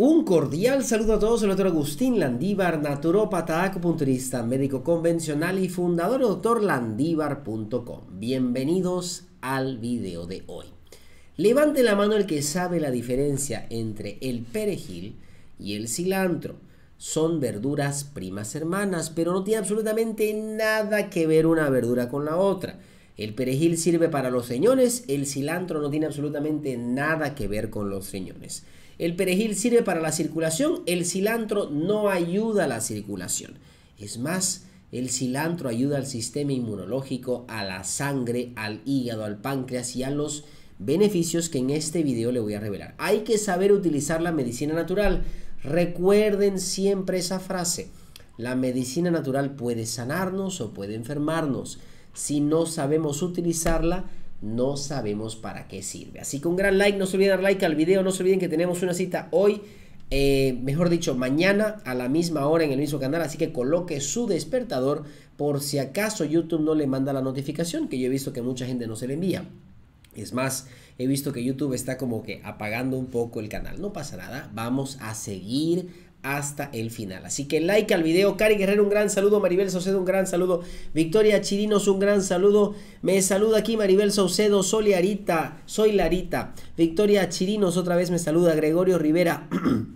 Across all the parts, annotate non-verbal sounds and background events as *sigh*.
Un cordial saludo a todos, el doctor Agustín Landívar, naturópata, acupunturista, médico convencional y fundador de doctorlandívar.com. Bienvenidos al video de hoy. Levante la mano el que sabe la diferencia entre el perejil y el cilantro. Son verduras primas hermanas, pero no tiene absolutamente nada que ver una verdura con la otra. El perejil sirve para los riñones, el cilantro no tiene absolutamente nada que ver con los riñones. El perejil sirve para la circulación, el cilantro no ayuda a la circulación. Es más, el cilantro ayuda al sistema inmunológico, a la sangre, al hígado, al páncreas y a los beneficios que en este video le voy a revelar. Hay que saber utilizar la medicina natural. Recuerden siempre esa frase. La medicina natural puede sanarnos o puede enfermarnos. Si no sabemos utilizarla, no sabemos para qué sirve. Así que un gran like, no se olviden dar like al video, no se olviden que tenemos una cita hoy, eh, mejor dicho, mañana a la misma hora en el mismo canal, así que coloque su despertador por si acaso YouTube no le manda la notificación, que yo he visto que mucha gente no se le envía. Es más, he visto que YouTube está como que apagando un poco el canal. No pasa nada, vamos a seguir hasta el final. Así que like al video. Cari Guerrero, un gran saludo. Maribel Saucedo, un gran saludo. Victoria Chirinos, un gran saludo. Me saluda aquí Maribel Saucedo. Soy Larita. Soy Larita. Victoria Chirinos, otra vez me saluda. Gregorio Rivera. *clears throat*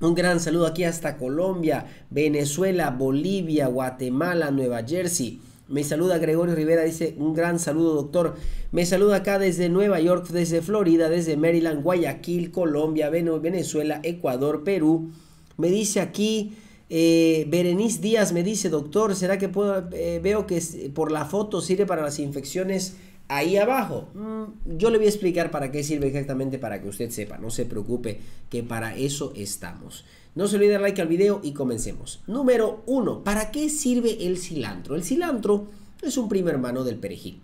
Un gran saludo aquí hasta Colombia, Venezuela, Bolivia, Guatemala, Nueva Jersey. Me saluda Gregorio Rivera, dice un gran saludo doctor. Me saluda acá desde Nueva York, desde Florida, desde Maryland, Guayaquil, Colombia, Venezuela, Ecuador, Perú, me dice aquí, eh, Berenice Díaz me dice, doctor, ¿será que puedo, eh, veo que por la foto sirve para las infecciones ahí abajo? Mm, yo le voy a explicar para qué sirve exactamente para que usted sepa, no se preocupe, que para eso estamos. No se olvide dar like al video y comencemos. Número uno ¿Para qué sirve el cilantro? El cilantro es un primer hermano del perejil.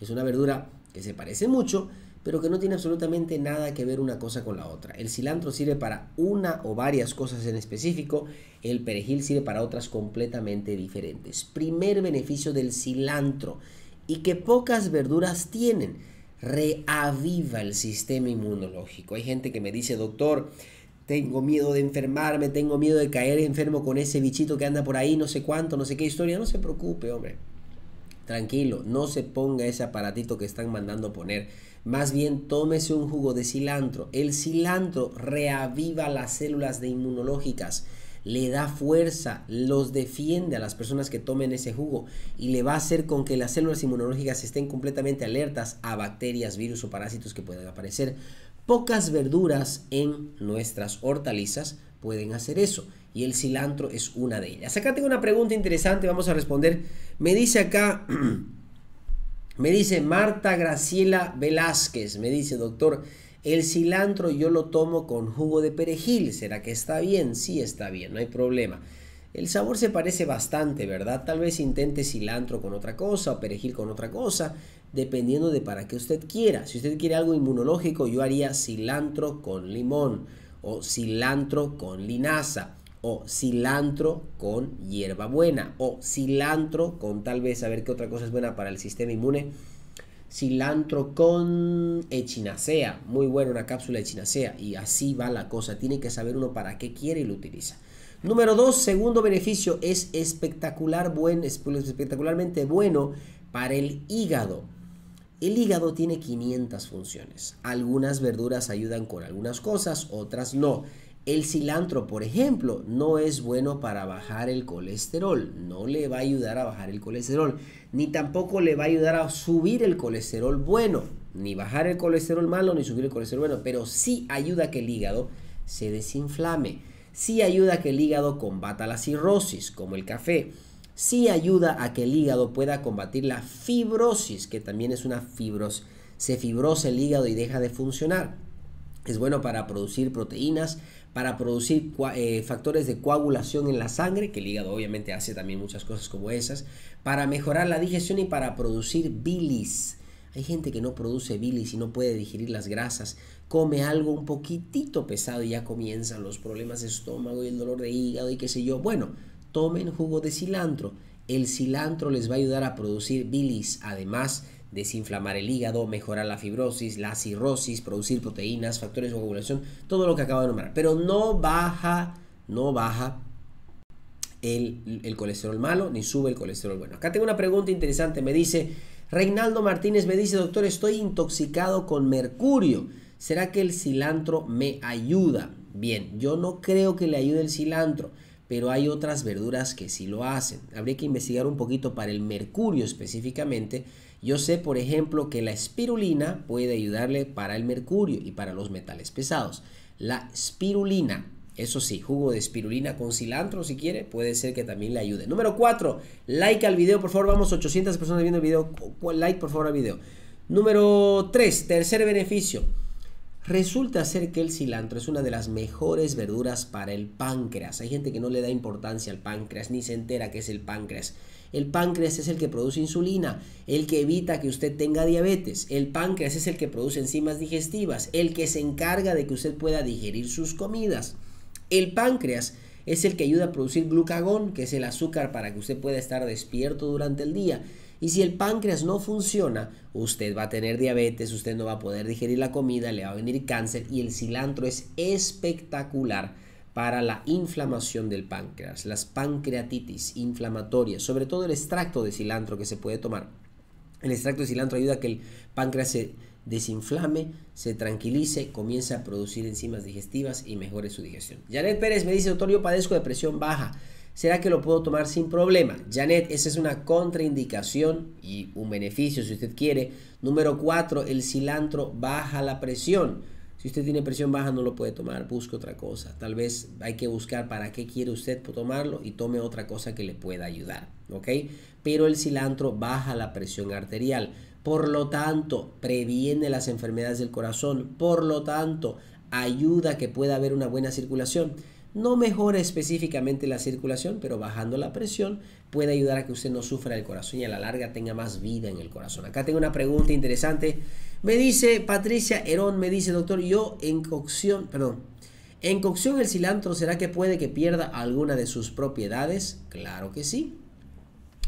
Es una verdura que se parece mucho, pero que no tiene absolutamente nada que ver una cosa con la otra. El cilantro sirve para una o varias cosas en específico, el perejil sirve para otras completamente diferentes. Primer beneficio del cilantro y que pocas verduras tienen, reaviva el sistema inmunológico. Hay gente que me dice, doctor, tengo miedo de enfermarme, tengo miedo de caer enfermo con ese bichito que anda por ahí, no sé cuánto, no sé qué historia. No se preocupe, hombre Tranquilo, no se ponga ese aparatito que están mandando poner. Más bien tómese un jugo de cilantro. El cilantro reaviva las células de inmunológicas, le da fuerza, los defiende a las personas que tomen ese jugo y le va a hacer con que las células inmunológicas estén completamente alertas a bacterias, virus o parásitos que puedan aparecer. Pocas verduras en nuestras hortalizas pueden hacer eso y el cilantro es una de ellas. Acá tengo una pregunta interesante, vamos a responder. Me dice acá, *clears throat* me dice Marta Graciela Velázquez, me dice doctor, el cilantro yo lo tomo con jugo de perejil, ¿será que está bien? Sí, está bien, no hay problema. El sabor se parece bastante, ¿verdad? Tal vez intente cilantro con otra cosa o perejil con otra cosa, dependiendo de para qué usted quiera. Si usted quiere algo inmunológico, yo haría cilantro con limón o cilantro con linaza o cilantro con hierbabuena o cilantro con tal vez, a ver qué otra cosa es buena para el sistema inmune. Cilantro con echinacea, muy buena una cápsula de echinacea y así va la cosa. Tiene que saber uno para qué quiere y lo utiliza. Número 2, segundo beneficio, es espectacular, buen, pues, espectacularmente bueno para el hígado. El hígado tiene 500 funciones. Algunas verduras ayudan con algunas cosas, otras no. El cilantro, por ejemplo, no es bueno para bajar el colesterol. No le va a ayudar a bajar el colesterol. Ni tampoco le va a ayudar a subir el colesterol bueno. Ni bajar el colesterol malo, ni subir el colesterol bueno. Pero sí ayuda a que el hígado se desinflame sí ayuda a que el hígado combata la cirrosis, como el café. Sí ayuda a que el hígado pueda combatir la fibrosis, que también es una fibrosis. Se fibrosa el hígado y deja de funcionar. Es bueno para producir proteínas, para producir eh, factores de coagulación en la sangre, que el hígado obviamente hace también muchas cosas como esas, para mejorar la digestión y para producir bilis hay gente que no produce bilis y no puede digerir las grasas, come algo un poquitito pesado y ya comienzan los problemas de estómago y el dolor de hígado y qué sé yo. Bueno, tomen jugo de cilantro. El cilantro les va a ayudar a producir bilis, además desinflamar el hígado, mejorar la fibrosis, la cirrosis, producir proteínas, factores de coagulación, todo lo que acabo de nombrar. Pero no baja, no baja el, el, colesterol malo ni sube el colesterol bueno. Acá tengo una pregunta interesante, me dice, Reinaldo Martínez me dice, doctor, estoy intoxicado con mercurio. ¿Será que el cilantro me ayuda? Bien, yo no creo que le ayude el cilantro, pero hay otras verduras que sí lo hacen. Habría que investigar un poquito para el mercurio específicamente. Yo sé, por ejemplo, que la espirulina puede ayudarle para el mercurio y para los metales pesados. La espirulina eso sí, jugo de espirulina con cilantro si quiere, puede ser que también le ayude. Número 4, like al video, por favor, vamos 800 personas viendo el video, like por favor al video. Número 3, tercer beneficio. Resulta ser que el cilantro es una de las mejores verduras para el páncreas. Hay gente que no le da importancia al páncreas ni se entera que es el páncreas. El páncreas es el que produce insulina, el que evita que usted tenga diabetes. El páncreas es el que produce enzimas digestivas, el que se encarga de que usted pueda digerir sus comidas. El páncreas es el que ayuda a producir glucagón, que es el azúcar para que usted pueda estar despierto durante el día. Y si el páncreas no funciona, usted va a tener diabetes, usted no va a poder digerir la comida, le va a venir cáncer y el cilantro es espectacular para la inflamación del páncreas, las pancreatitis inflamatorias, sobre todo el extracto de cilantro que se puede tomar. El extracto de cilantro ayuda a que el páncreas se desinflame, se tranquilice, comience a producir enzimas digestivas y mejore su digestión. Janet Pérez me dice, doctor, yo padezco de presión baja. ¿Será que lo puedo tomar sin problema? Janet, esa es una contraindicación y un beneficio si usted quiere. Número 4, el cilantro baja la presión. Si usted tiene presión baja no lo puede tomar, busque otra cosa. Tal vez hay que buscar para qué quiere usted tomarlo y tome otra cosa que le pueda ayudar, ¿ok? Pero el cilantro baja la presión arterial, por lo tanto previene las enfermedades del corazón, por lo tanto ayuda a que pueda haber una buena circulación no mejora específicamente la circulación, pero bajando la presión puede ayudar a que usted no sufra el corazón y a la larga tenga más vida en el corazón. Acá tengo una pregunta interesante. Me dice Patricia Herón, me dice, doctor, yo en cocción, perdón, en cocción el cilantro, ¿será que puede que pierda alguna de sus propiedades? Claro que sí.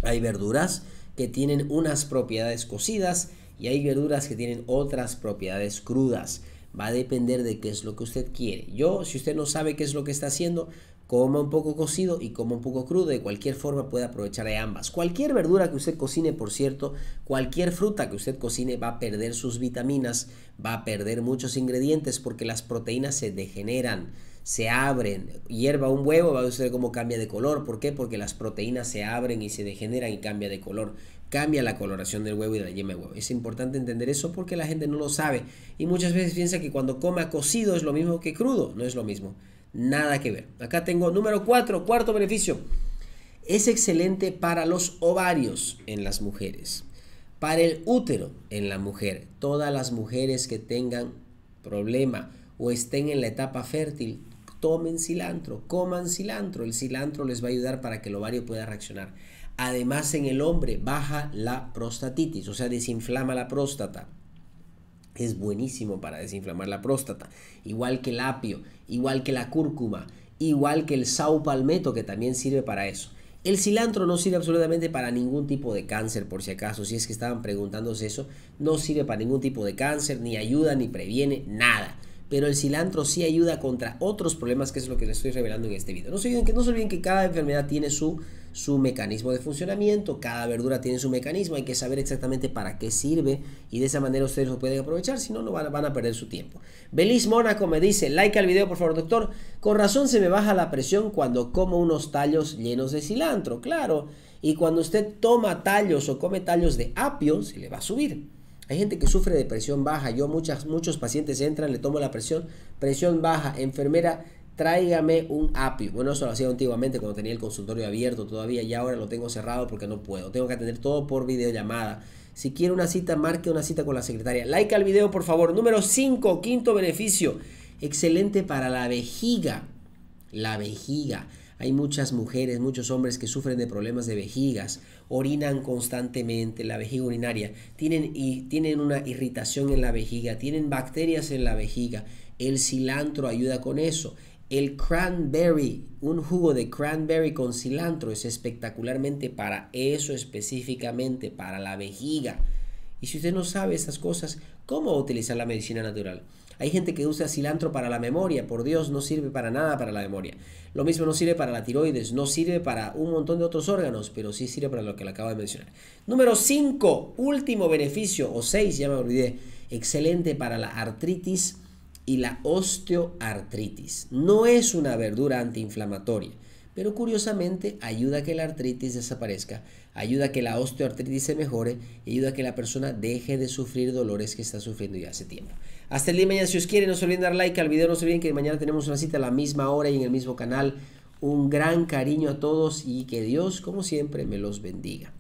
Hay verduras que tienen unas propiedades cocidas y hay verduras que tienen otras propiedades crudas. Va a depender de qué es lo que usted quiere. Yo, si usted no sabe qué es lo que está haciendo, coma un poco cocido y coma un poco crudo. De cualquier forma puede aprovechar de ambas. Cualquier verdura que usted cocine, por cierto, cualquier fruta que usted cocine va a perder sus vitaminas, va a perder muchos ingredientes porque las proteínas se degeneran se abren. Hierva un huevo, va a ver cómo cambia de color. ¿Por qué? Porque las proteínas se abren y se degeneran y cambia de color cambia la coloración del huevo y de la yema de huevo. Es importante entender eso porque la gente no lo sabe y muchas veces piensa que cuando coma cocido es lo mismo que crudo, no es lo mismo. Nada que ver. Acá tengo número 4, cuarto beneficio. Es excelente para los ovarios en las mujeres, para el útero en la mujer. Todas las mujeres que tengan problema o estén en la etapa fértil, tomen cilantro, coman cilantro. El cilantro les va a ayudar para que el ovario pueda reaccionar. Además, en el hombre baja la prostatitis, o sea, desinflama la próstata. Es buenísimo para desinflamar la próstata, igual que el apio, igual que la cúrcuma, igual que el sao palmeto, que también sirve para eso. El cilantro no sirve absolutamente para ningún tipo de cáncer, por si acaso, si es que estaban preguntándose eso, no sirve para ningún tipo de cáncer, ni ayuda, ni previene, nada pero el cilantro sí ayuda contra otros problemas que es lo que les estoy revelando en este video. No se olviden que, cada enfermedad tiene su, su mecanismo de funcionamiento, cada verdura tiene su mecanismo, hay que saber exactamente para qué sirve y de esa manera ustedes lo pueden aprovechar, si no, no van, a perder su tiempo. Belis Mónaco me dice, like al video por favor doctor, con razón se me baja la presión cuando como unos tallos llenos de cilantro, claro, y cuando usted toma tallos o come tallos de apio, se le va a subir. Hay gente que sufre de presión baja. Yo muchas, muchos pacientes entran, le tomo la presión, presión baja, enfermera, tráigame un API. Bueno, eso lo hacía antiguamente cuando tenía el consultorio abierto todavía y ahora lo tengo cerrado porque no puedo. Tengo que atender todo por videollamada. Si quiere una cita, marque una cita con la secretaria. Like al video, por favor. Número 5, quinto beneficio. Excelente para la vejiga. La vejiga. Hay muchas mujeres, muchos hombres que sufren de problemas de vejigas orinan constantemente, la vejiga urinaria, tienen, y, tienen una irritación en la vejiga, tienen bacterias en la vejiga, el cilantro ayuda con eso. El cranberry, un jugo de cranberry con cilantro es espectacularmente para eso específicamente, para la vejiga. Y si usted no sabe esas cosas, ¿cómo utilizar la medicina natural? Hay gente que usa cilantro para la memoria, por Dios, no sirve para nada para la memoria. Lo mismo no sirve para la tiroides, no sirve para un montón de otros órganos, pero sí sirve para lo que le acabo de mencionar. Número 5, último beneficio, o 6, ya me olvidé, excelente para la artritis y la osteoartritis. No es una verdura antiinflamatoria pero curiosamente ayuda a que la artritis desaparezca, ayuda a que la osteoartritis se mejore y ayuda a que la persona deje de sufrir dolores que está sufriendo ya hace tiempo. Hasta el día de mañana, si os quieren, no se olviden dar like al video, no se olviden que mañana tenemos una cita a la misma hora y en el mismo canal. Un gran cariño a todos y que Dios, como siempre, me los bendiga.